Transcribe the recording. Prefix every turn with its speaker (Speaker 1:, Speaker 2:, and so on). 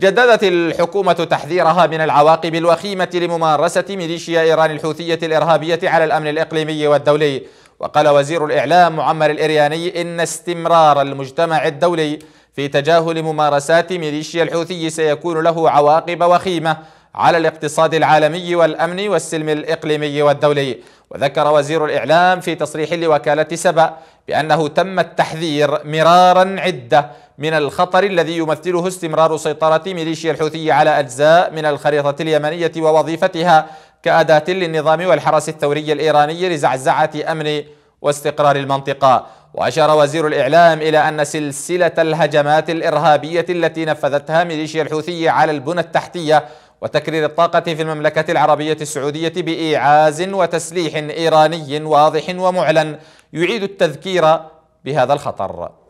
Speaker 1: جددت الحكومة تحذيرها من العواقب الوخيمة لممارسة ميليشيا إيران الحوثية الإرهابية على الأمن الإقليمي والدولي وقال وزير الإعلام معمر الإرياني إن استمرار المجتمع الدولي في تجاهل ممارسات ميليشيا الحوثي سيكون له عواقب وخيمة على الاقتصاد العالمي والأمن والسلم الإقليمي والدولي وذكر وزير الإعلام في تصريح لوكالة سبأ بأنه تم التحذير مرارا عدة من الخطر الذي يمثله استمرار سيطرة ميليشيا الحوثي على أجزاء من الخريطة اليمنية ووظيفتها كأداة للنظام والحرس الثوري الإيراني لزعزعة أمن واستقرار المنطقة وأشار وزير الإعلام إلى أن سلسلة الهجمات الإرهابية التي نفذتها ميليشيا الحوثية على البنى التحتية وتكرير الطاقة في المملكة العربية السعودية بإيعاز وتسليح إيراني واضح ومعلن يعيد التذكير بهذا الخطر